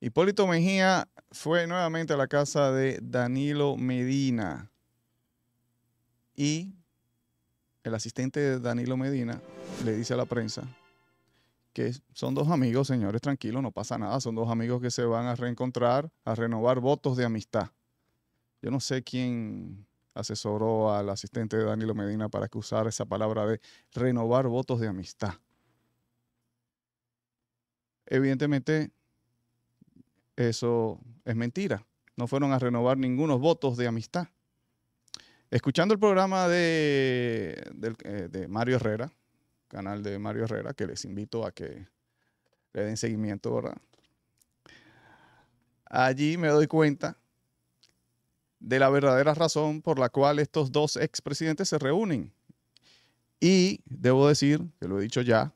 Hipólito Mejía fue nuevamente a la casa de Danilo Medina y el asistente de Danilo Medina le dice a la prensa que son dos amigos, señores, tranquilos, no pasa nada, son dos amigos que se van a reencontrar, a renovar votos de amistad. Yo no sé quién asesoró al asistente de Danilo Medina para que esa palabra de renovar votos de amistad. Evidentemente, eso es mentira. No fueron a renovar ningunos votos de amistad. Escuchando el programa eh, de, Mario Herrera, canal de Mario Herrera, que les invito a que le den seguimiento, ¿verdad? Allí me doy cuenta de la verdadera razón por la cual estos dos expresidentes se reúnen. Y debo decir, que lo he dicho ya,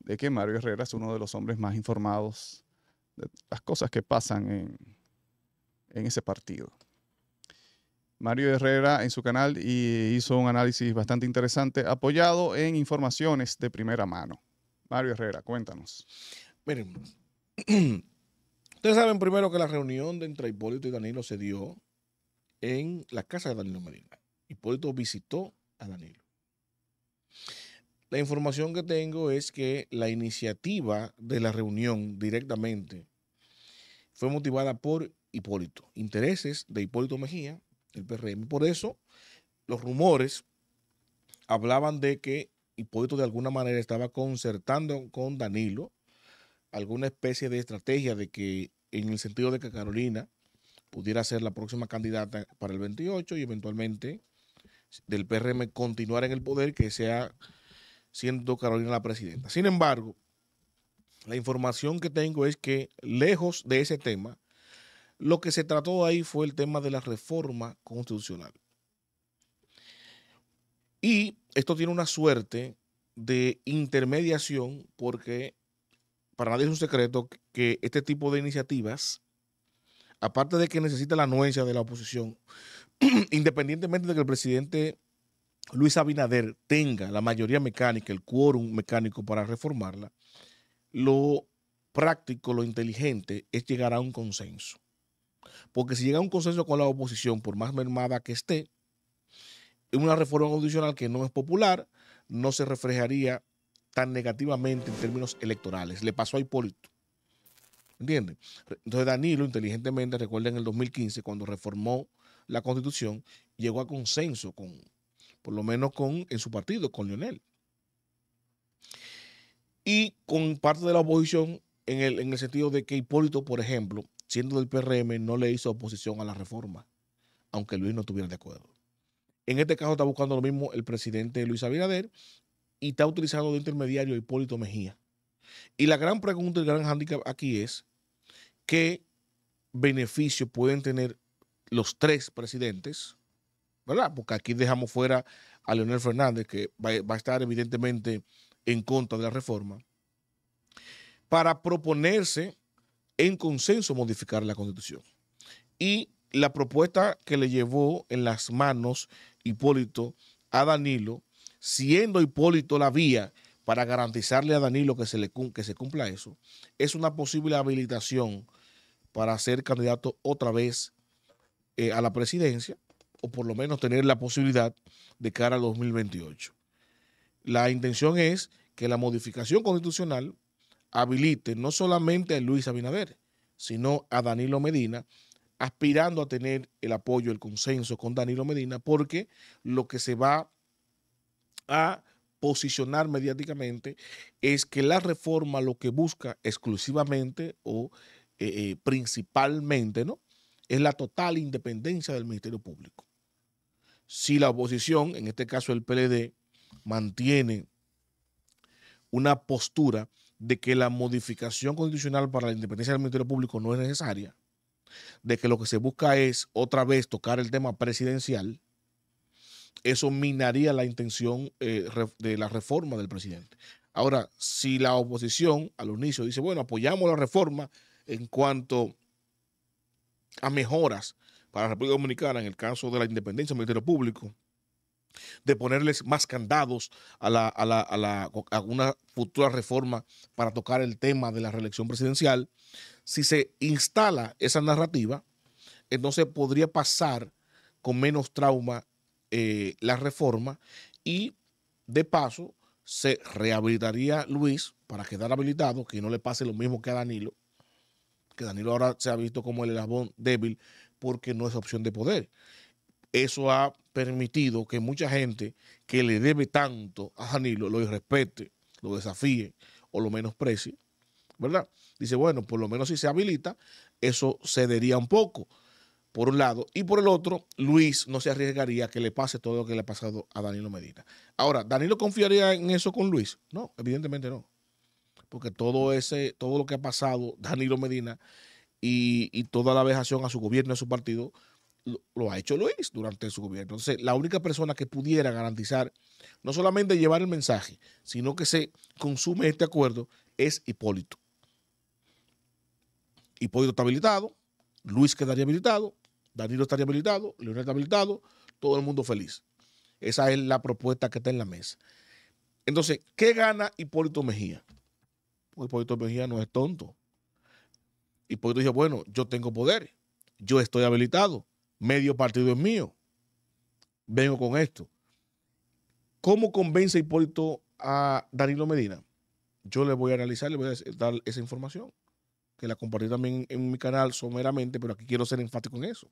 de que Mario Herrera es uno de los hombres más informados las cosas que pasan en, ese partido. Mario Herrera en su canal y hizo un análisis bastante interesante apoyado en informaciones de primera mano. Mario Herrera, cuéntanos. Miren, ustedes saben primero que la reunión entre Hipólito y Danilo se dio en la casa de Danilo Medina. Hipólito visitó a Danilo. La información que tengo es que la iniciativa de la reunión directamente fue motivada por Hipólito, intereses de Hipólito Mejía, el PRM. Por eso los rumores hablaban de que Hipólito de alguna manera estaba concertando con Danilo alguna especie de estrategia de que en el sentido de que Carolina pudiera ser la próxima candidata para el 28 y eventualmente del PRM continuar en el poder, que sea siendo Carolina la presidenta. Sin embargo, la información que tengo es que lejos de ese tema, lo que se trató ahí fue el tema de la reforma constitucional. Y esto tiene una suerte de intermediación porque para nadie es un secreto que este tipo de iniciativas, aparte de que necesita la anuencia de la oposición, independientemente de que el presidente Luis Abinader tenga la mayoría mecánica, el quórum mecánico para reformarla, lo práctico, lo inteligente es llegar a un consenso. Porque si llega a un consenso con la oposición, por más mermada que esté, una reforma constitucional que no es popular no se reflejaría tan negativamente en términos electorales. Le pasó a Hipólito. ¿Entienden? Entonces Danilo, inteligentemente, recuerden en el 2015, cuando reformó la constitución, llegó a consenso con, por lo menos con, en su partido, con Lionel. Y con parte de la oposición en el, sentido de que Hipólito, por ejemplo, siendo del PRM, no le hizo oposición a la reforma, aunque Luis no estuviera de acuerdo. En este caso está buscando lo mismo el presidente Luis Abinader y está utilizando de intermediario Hipólito Mejía. Y la gran pregunta, el gran hándicap aquí es qué beneficio pueden tener los tres presidentes ¿verdad? Porque aquí dejamos fuera a Leonel Fernández, que va, a estar evidentemente en contra de la reforma, para proponerse en consenso modificar la constitución. Y la propuesta que le llevó en las manos Hipólito a Danilo, siendo Hipólito la vía para garantizarle a Danilo que se, le, que se cumpla eso, es una posible habilitación para ser candidato otra vez eh, a la presidencia o por lo menos tener la posibilidad de cara al 2028. La intención es que la modificación constitucional habilite no solamente a Luis Abinader, sino a Danilo Medina, aspirando a tener el apoyo, el consenso con Danilo Medina, porque lo que se va a posicionar mediáticamente es que la reforma lo que busca exclusivamente o eh, eh, principalmente, ¿no? Es la total independencia del Ministerio Público si la oposición, en este caso el PLD, mantiene una postura de que la modificación constitucional para la independencia del Ministerio Público no es necesaria, de que lo que se busca es otra vez tocar el tema presidencial, eso minaría la intención eh, de la reforma del presidente. Ahora, si la oposición al inicio dice, bueno, apoyamos la reforma en cuanto a mejoras para la República Dominicana, en el caso de la independencia del Ministerio Público, de ponerles más candados a, la, a, una futura reforma para tocar el tema de la reelección presidencial, si se instala esa narrativa, entonces podría pasar con menos trauma eh, la reforma y de paso se rehabilitaría Luis para quedar habilitado, que no le pase lo mismo que a Danilo, que Danilo ahora se ha visto como el elabón débil porque no es opción de poder. Eso ha permitido que mucha gente que le debe tanto a Danilo lo irrespete, lo desafíe o lo menosprecie, ¿verdad? Dice, bueno, por lo menos si se habilita, eso cedería un poco, por un lado. Y por el otro, Luis no se arriesgaría a que le pase todo lo que le ha pasado a Danilo Medina. Ahora, ¿Danilo confiaría en eso con Luis? No, evidentemente no. Porque todo, ese, todo lo que ha pasado, Danilo Medina y, toda la vejación a su gobierno, a su partido, lo, ha hecho Luis durante su gobierno. Entonces, la única persona que pudiera garantizar no solamente llevar el mensaje, sino que se consume este acuerdo es Hipólito. Hipólito está habilitado, Luis quedaría habilitado, Danilo estaría habilitado, Leonel está habilitado, todo el mundo feliz. Esa es la propuesta que está en la mesa. Entonces, ¿qué gana Hipólito Mejía? Hipólito Mejía no es tonto. Hipólito dijo: bueno, yo tengo poder, yo estoy habilitado, medio partido es mío, vengo con esto. ¿Cómo convence Hipólito a Danilo Medina? Yo le voy a analizar, le voy a dar esa información, que la compartí también en mi canal someramente, pero aquí quiero ser enfático en eso.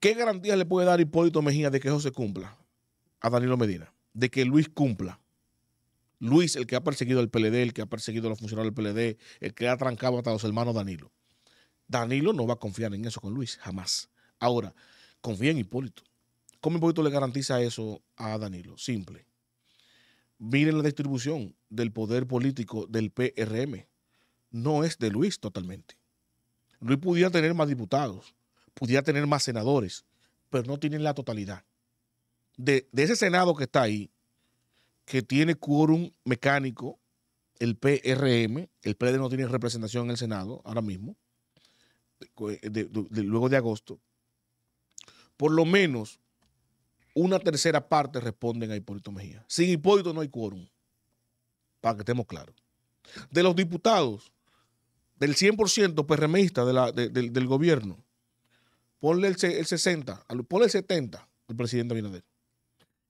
¿Qué garantías le puede dar Hipólito Mejía de que eso se cumpla a Danilo Medina? De que Luis cumpla. Luis, el que ha perseguido al PLD, el que ha perseguido a los funcionarios del PLD, el que ha trancado hasta los hermanos Danilo. Danilo no va a confiar en eso con Luis, jamás. Ahora, confía en Hipólito. ¿Cómo Hipólito le garantiza eso a Danilo? Simple. Miren la distribución del poder político del PRM. No es de Luis totalmente. Luis pudiera tener más diputados, pudiera tener más senadores, pero no tienen la totalidad. de ese Senado que está ahí, que tiene quórum mecánico el PRM, el PLD no tiene representación en el Senado ahora mismo, eh, luego de agosto, por lo menos una tercera parte responden a Hipólito Mejía. Sin Hipólito no hay quórum, para que estemos claros. De los diputados, del 100% PRMista del gobierno, ponle el, 60, ponle el 70 el presidente Abinader.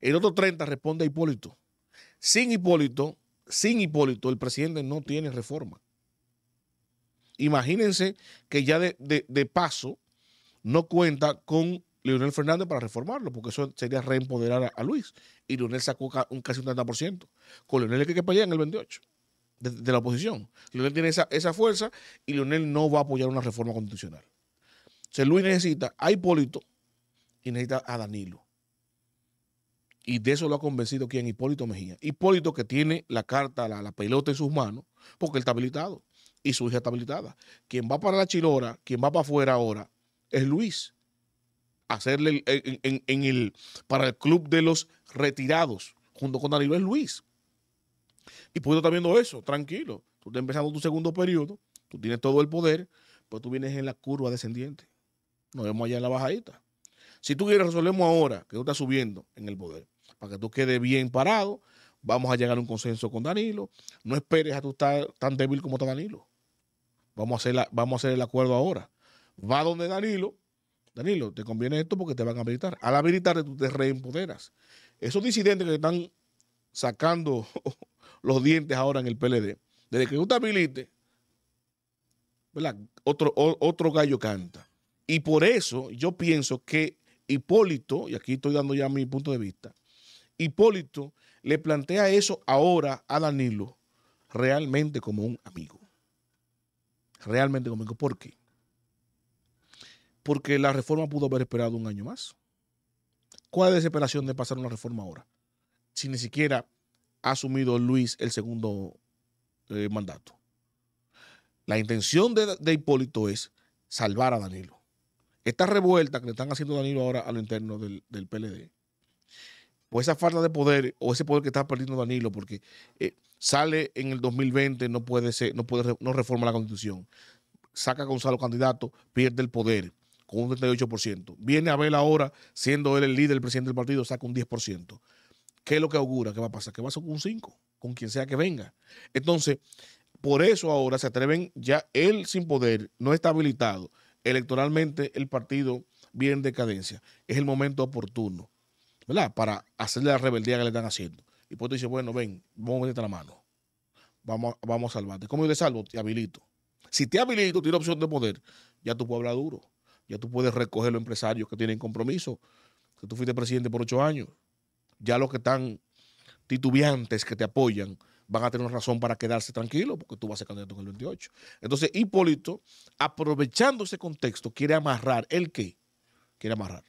El otro 30 responde a Hipólito. Sin Hipólito, sin Hipólito, el presidente no tiene reforma. Imagínense que ya de, paso no cuenta con Leonel Fernández para reformarlo, porque eso sería reempoderar a, Luis. Y Leonel sacó casi un 30%. Con Leonel hay que, que pelear en el 28% de, la oposición. Leonel tiene esa, fuerza y Leonel no va a apoyar una reforma constitucional. Entonces Luis necesita a Hipólito y necesita a Danilo. Y de eso lo ha convencido quien Hipólito Mejía. Hipólito que tiene la carta, la, pelota en sus manos, porque él está habilitado y su hija está habilitada. Quien va para la chilora, quien va para afuera ahora, es Luis. Hacerle en, el, para el club de los retirados, junto con Danilo, es Luis. Y Hipólito está viendo eso, tranquilo. Tú estás empezando tu segundo periodo, tú tienes todo el poder, pero tú vienes en la curva descendiente. Nos vemos allá en la bajadita. Si tú quieres, resolvemos ahora que tú estás subiendo en el poder para que tú quedes bien parado. Vamos a llegar a un consenso con Danilo. No esperes a tú estar tan débil como está Danilo. Vamos a hacer, vamos a hacer el acuerdo ahora. Va donde Danilo. Danilo, te conviene esto porque te van a habilitar. Al habilitar tú te reempoderas. Esos disidentes que están sacando los dientes ahora en el PLD, desde que tú te habilites, Otro, otro gallo canta. Y por eso yo pienso que Hipólito, y aquí estoy dando ya mi punto de vista, Hipólito le plantea eso ahora a Danilo realmente como un amigo. Realmente como un amigo. ¿Por qué? Porque la reforma pudo haber esperado un año más. ¿Cuál es la desesperación de pasar una reforma ahora? Si ni siquiera ha asumido Luis el segundo eh, mandato. La intención de, Hipólito es salvar a Danilo. Esta revuelta que le están haciendo Danilo ahora a lo interno del, del PLD o esa falta de poder o ese poder que está perdiendo Danilo porque eh, sale en el 2020 no puede ser no puede no reforma la constitución saca a Gonzalo candidato pierde el poder con un 38% viene a Abel ahora siendo él el líder el presidente del partido saca un 10% ¿qué es lo que augura? ¿qué va a pasar? que va a ser un 5 con quien sea que venga entonces por eso ahora se atreven ya él sin poder no está habilitado electoralmente el partido viene en decadencia es el momento oportuno ¿verdad? Para hacerle la rebeldía que le están haciendo. Y pues dice, bueno, ven, vamos a meterte la mano. Vamos, vamos a salvarte. ¿Cómo yo le salvo? Te habilito. Si te habilito, tienes opción de poder, ya tú puedes hablar duro. Ya tú puedes recoger los empresarios que tienen compromiso. Que tú fuiste presidente por ocho años. Ya los que están titubeantes que te apoyan van a tener una razón para quedarse tranquilos porque tú vas a ser candidato en el 28. Entonces, Hipólito, aprovechando ese contexto, quiere amarrar. ¿El qué? Quiere amarrar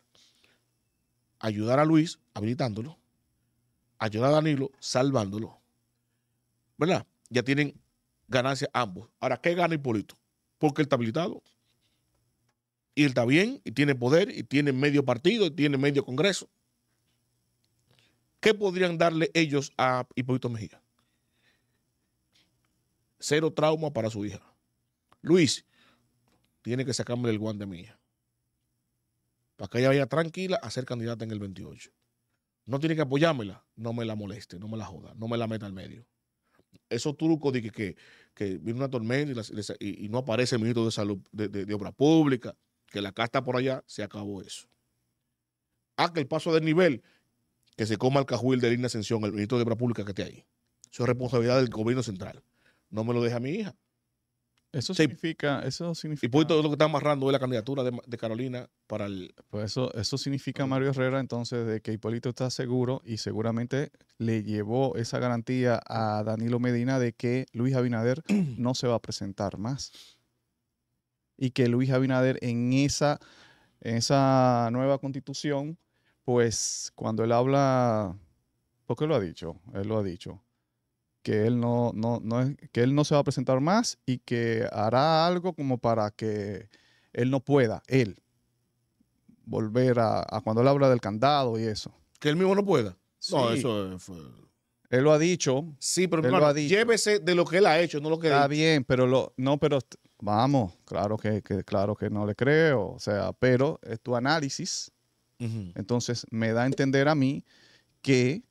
ayudar a Luis habilitándolo, ayudar a Danilo salvándolo. ¿Verdad? Ya tienen ganancias ambos. Ahora, ¿qué gana Hipólito? Porque él está habilitado. Y él está bien, y tiene poder, y tiene medio partido, y tiene medio congreso. ¿Qué podrían darle ellos a Hipólito Mejía? Cero trauma para su hija. Luis, tiene que sacarme el guante a mi hija para que ella vaya tranquila a ser candidata en el 28. No tiene que apoyármela, no me la moleste, no me la joda, no me la meta al medio. Esos trucos de que, que, viene una tormenta y, no aparece el ministro de salud de, obra pública, que la casta por allá, se acabó eso. Ah, que el paso del nivel, que se coma el cajuil de la ascensión, el ministro de obra pública que esté ahí. Eso es responsabilidad del gobierno central. No me lo deja mi hija. Eso significa, eso pues, significa. Y por todo lo que está amarrando es la candidatura de, Carolina para el. Pues eso, eso significa Mario Herrera entonces de que Hipólito está seguro y seguramente le llevó esa garantía a Danilo Medina de que Luis Abinader no se va a presentar más. Y que Luis Abinader en esa, en esa nueva constitución, pues cuando él habla, porque lo ha dicho, él lo ha dicho que él no, no, que él no se va a presentar más y que hará algo como para que él no pueda, él, volver a, cuando él habla del candado y eso. Que él mismo no pueda. No, eso fue... Él lo ha dicho. Sí, pero él llévese de lo que él ha hecho, no lo que Está bien, pero lo, no, pero vamos, claro que, claro que no le creo. O sea, pero es tu análisis. Entonces me da a entender a mí que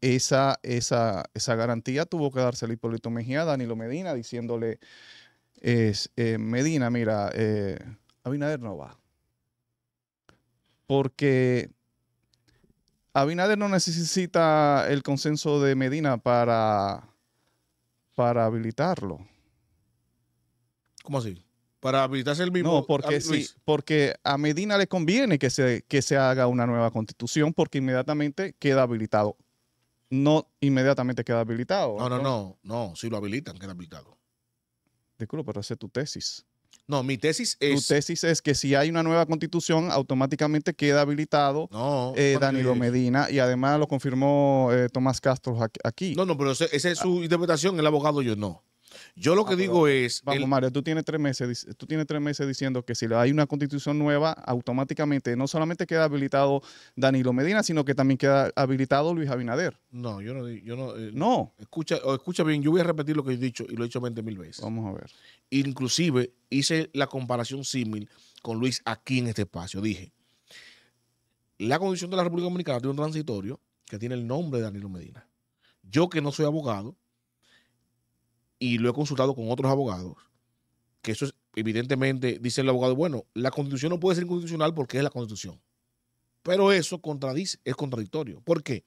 esa, esa, garantía tuvo que darse el Hipólito Mejía a Danilo Medina, diciéndole, es, eh, Medina, mira, eh, Abinader no va. Porque Abinader no necesita el consenso de Medina para, para habilitarlo. ¿Cómo así? Para habilitarse el mismo. No, porque, a, sí, porque a Medina le conviene que se, que se haga una nueva constitución porque inmediatamente queda habilitado no inmediatamente queda habilitado. No, no, no, no, si lo habilitan, queda habilitado. Disculpa, pero es tu tesis. No, mi tesis es. Tu tesis es que si hay una nueva constitución, automáticamente queda habilitado eh, Danilo Medina y además lo confirmó eh, Tomás Castro aquí. No, no, pero esa es su interpretación, el abogado yo no. Yo lo que ah, digo es. Vamos, tú tienes, tres meses, tú tienes tres meses diciendo que si hay una constitución nueva, automáticamente no solamente queda habilitado Danilo Medina, sino que también queda habilitado Luis Abinader. No, yo no. Yo no, eh, no. Escucha, escucha bien, yo voy a repetir lo que he dicho y lo he dicho 20 mil veces. Vamos a ver. Inclusive hice la comparación símil con Luis aquí en este espacio. Dije, la constitución de la República Dominicana tiene un transitorio que tiene el nombre de Danilo Medina. Yo que no soy abogado, y lo he consultado con otros abogados, que eso es, evidentemente, dice el abogado, bueno, la constitución no puede ser inconstitucional porque es la constitución. Pero eso contradice, es contradictorio. ¿Por qué?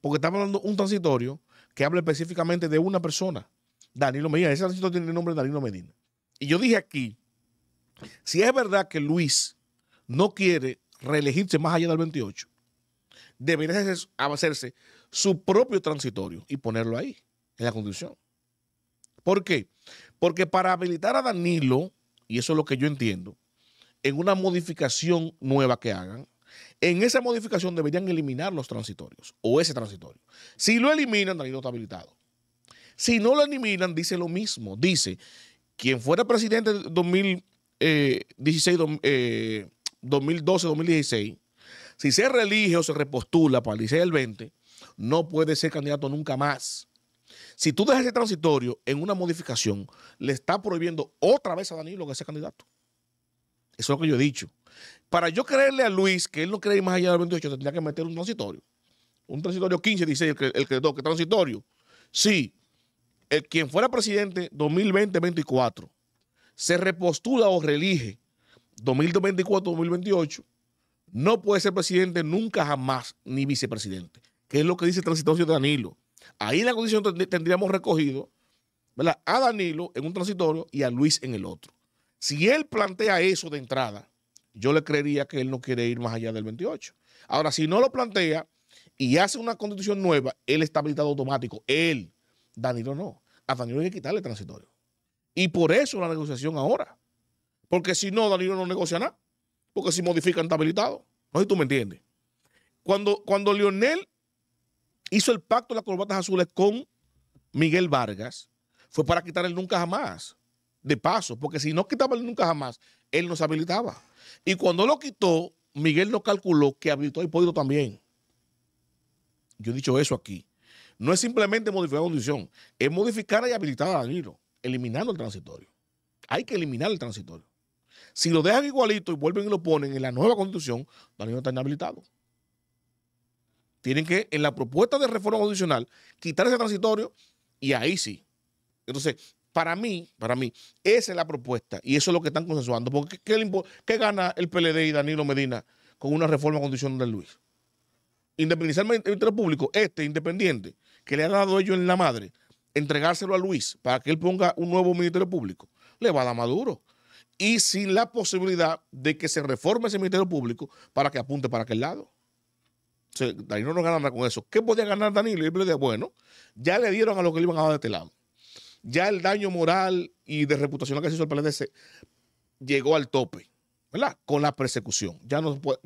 Porque estamos hablando un transitorio que habla específicamente de una persona, Danilo Medina. Ese transitorio tiene el nombre de Danilo Medina. Y yo dije aquí, si es verdad que Luis no quiere reelegirse más allá del 28, debería hacerse su propio transitorio y ponerlo ahí, en la constitución. ¿Por qué? Porque para habilitar a Danilo, y eso es lo que yo entiendo, en una modificación nueva que hagan, en esa modificación deberían eliminar los transitorios o ese transitorio. Si lo eliminan, Danilo está habilitado. Si no lo eliminan, dice lo mismo. Dice, quien fuera presidente 2016, 2012, 2016, si se reelige o se repostula para el 20, no puede ser candidato nunca más. Si tú dejas ese transitorio en una modificación, le está prohibiendo otra vez a Danilo que sea candidato. Eso es lo que yo he dicho. Para yo creerle a Luis que él no cree ir más allá del 28, tendría que meter un transitorio. Un transitorio 15, dice el, el que transitorio. Sí, el, quien fuera presidente 2020-2024 se repostula o reelige 2024-2028, no puede ser presidente nunca jamás, ni vicepresidente, que es lo que dice el transitorio de Danilo. Ahí la condición tendríamos recogido a Danilo en un transitorio y a Luis en el otro. Si él plantea eso de entrada, yo le creería que él no quiere ir más allá del 28. Ahora, si no lo plantea y hace una constitución nueva, él está habilitado automático. Él, Danilo no. A Danilo hay que quitarle el transitorio. Y por eso la negociación ahora. Porque si no, Danilo no negocia nada. Porque si modifican, está habilitado. No sé si tú me entiendes. Cuando, cuando Lionel hizo el pacto de las corbatas azules con Miguel Vargas fue para quitar el nunca jamás, de paso, porque si no quitaba el nunca jamás, él nos habilitaba. Y cuando lo quitó, Miguel no calculó que habilitó y podido también. Yo he dicho eso aquí. No es simplemente modificar la Constitución. es modificar y habilitar a Danilo, eliminando el transitorio. Hay que eliminar el transitorio. Si lo dejan igualito y vuelven y lo ponen en la nueva constitución, Danilo está inhabilitado. Tienen que, en la propuesta de reforma condicional quitar ese transitorio y ahí sí. Entonces, para mí, para mí, esa es la propuesta y eso es lo que están consensuando. Porque ¿qué, gana el PLD y Danilo Medina con una reforma condicional de Luis? Independizar del Ministerio Público, este independiente, que le ha dado ello en la madre, entregárselo a Luis para que él ponga un nuevo Ministerio Público, le va a dar Maduro. Y sin la posibilidad de que se reforme ese Ministerio Público para que apunte para aquel lado. Danilo no nada con eso. ¿Qué podía ganar Danilo? Y él decía, bueno, ya le dieron a lo que le iban a dar de este lado. Ya el daño moral y de reputación que se hizo el PLDC llegó al tope, ¿verdad? Con la persecución. Ya no puede,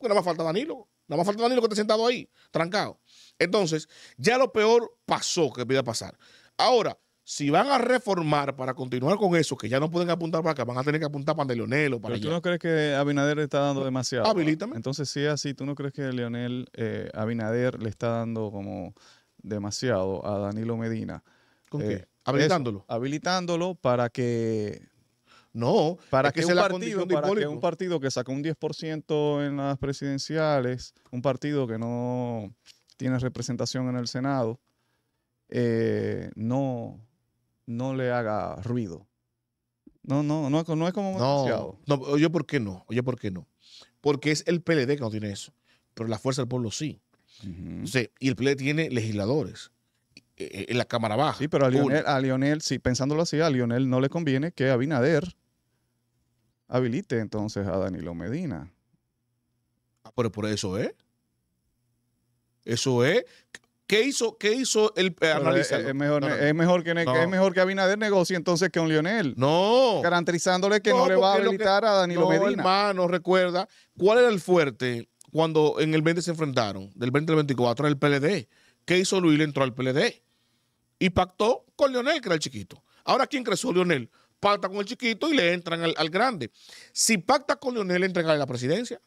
nada más falta Danilo. Nada más falta Danilo que esté sentado ahí, trancado. Entonces, ya lo peor pasó que podía pasar. Ahora, si van a reformar para continuar con eso, que ya no pueden apuntar para acá, van a tener que apuntar para Leonel o para Pero tú no crees que Abinader le está dando demasiado. ¿ah? Habilítame. Entonces, si es así, tú no crees que Leonel eh, Abinader le está dando como demasiado a Danilo Medina. ¿Con eh, qué? Habilitándolo. habilitándolo para que. No, para que, que, un partido, que un partido que sacó un 10% en las presidenciales, un partido que no tiene representación en el Senado, eh, no, no le haga ruido. No, no, no, es como no, no, oye, ¿por qué no? Oye, ¿por qué no? Porque es el PLD que no tiene eso. Pero la fuerza del pueblo sí. y el PLD tiene legisladores eh, eh, en la Cámara Baja. Sí, pero a Lionel, a Lionel, sí, pensándolo así, a Lionel no le conviene que Abinader habilite entonces a Danilo Medina. Ah, pero por eso es. ¿eh? Eso es ¿Qué hizo, qué hizo el eh, eh, eh, Es, mejor, es, mejor que, es mejor que Abinader Negocio entonces que un Lionel. No. Garantizándole que no, le va a habilitar a Danilo Medina. hermano, recuerda. ¿Cuál era el fuerte cuando en el 20 se enfrentaron? Del 20 al 24 en el PLD. ¿Qué hizo Luis? Le entró al PLD. Y pactó con Lionel, que era el chiquito. Ahora, ¿quién creció Lionel? Pacta con el chiquito y le entran al, grande. Si pacta con Lionel, le a la presidencia.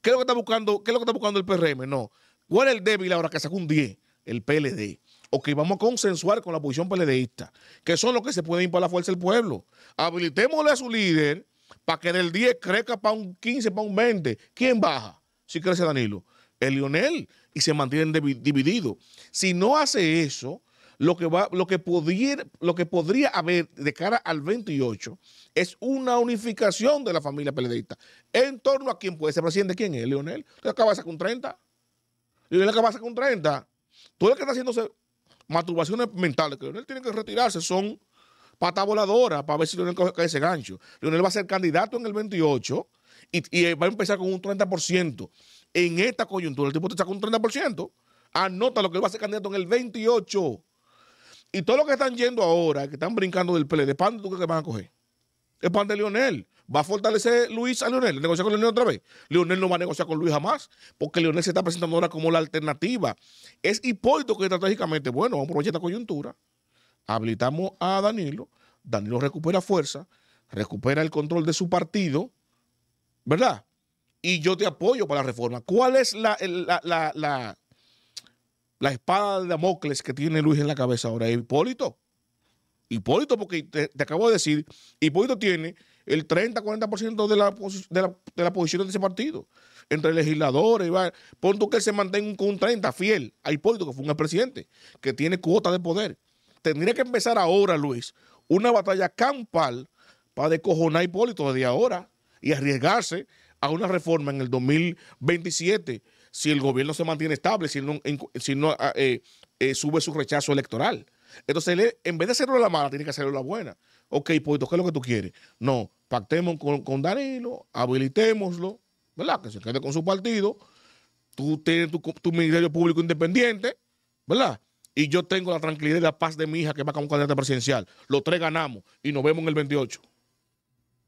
¿Qué es lo que está buscando, qué es lo que está buscando el PRM? No ¿Cuál es el débil ahora que sacó un 10? El PLD. O que vamos a consensuar con la posición PLDista, que son los que se pueden ir para la fuerza del pueblo. Habilitémosle a su líder para que del 10 crezca para un 15, para un 20. ¿Quién baja? Si crece Danilo. El Lionel. Y se mantienen divididos. Si no hace eso, lo que, va, lo, que podría, lo que podría haber de cara al 28 es una unificación de la familia PLDista. en torno a quién puede ser presidente. ¿Quién es? Lionel Usted acaba de sacar un 30. Y lo que pasa con 30, todo el que está haciéndose masturbaciones mentales, que Leonel tiene que retirarse, son pata voladora para ver si Leonel coge ese gancho. Leonel va a ser candidato en el 28 y, eh, va a empezar con un 30%. En esta coyuntura, el tipo te saca un 30%. Anota lo que él va a ser candidato en el 28. Y todos los que están yendo ahora, que están brincando del PLD, ¿de pan, tú crees que van a coger? Es pan de Leonel. ¿Va a fortalecer Luis a Leonel? ¿Negociar con Leonel otra vez? Leonel no va a negociar con Luis jamás, porque Leonel se está presentando ahora como la alternativa. Es Hipólito que estratégicamente, bueno, vamos a aprovechar esta coyuntura, habilitamos a Danilo, Danilo recupera fuerza, recupera el control de su partido, ¿verdad? Y yo te apoyo para la reforma. ¿Cuál es la, la, la, espada de Damocles que tiene Luis en la cabeza ahora? Hipólito. Hipólito, porque te acabo de decir, Hipólito tiene el 30-40% de la, de, la, posición de ese partido. Entre legisladores, va. que se mantenga con un 30 fiel a Hipólito, que fue un presidente, que tiene cuota de poder. Tendría que empezar ahora, Luis, una batalla campal para descojonar a Hipólito desde ahora y arriesgarse a una reforma en el 2027 si el gobierno se mantiene estable, si no, si no ah, eh, eh, sube su rechazo electoral. Entonces, en vez de hacerlo la mala, tiene que hacerlo la buena. Ok, pues, ¿qué es lo que tú quieres? No, pactemos con, Danilo, habilitémoslo, ¿verdad? Que se quede con su partido. Tú tienes tu, tu ministerio público independiente, ¿verdad? Y yo tengo la tranquilidad y la paz de mi hija que va con un candidato presidencial. Los tres ganamos y nos vemos en el 28.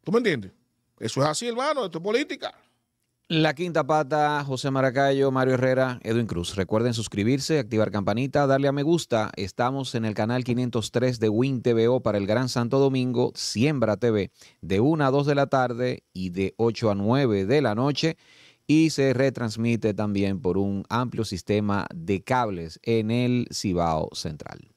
¿Tú me entiendes? Eso es así, hermano, esto es política. La Quinta Pata, José Maracayo, Mario Herrera, Edwin Cruz. Recuerden suscribirse, activar campanita, darle a me gusta. Estamos en el canal 503 de Win TVO para el Gran Santo Domingo, Siembra TV, de 1 a 2 de la tarde y de 8 a 9 de la noche. Y se retransmite también por un amplio sistema de cables en el Cibao Central.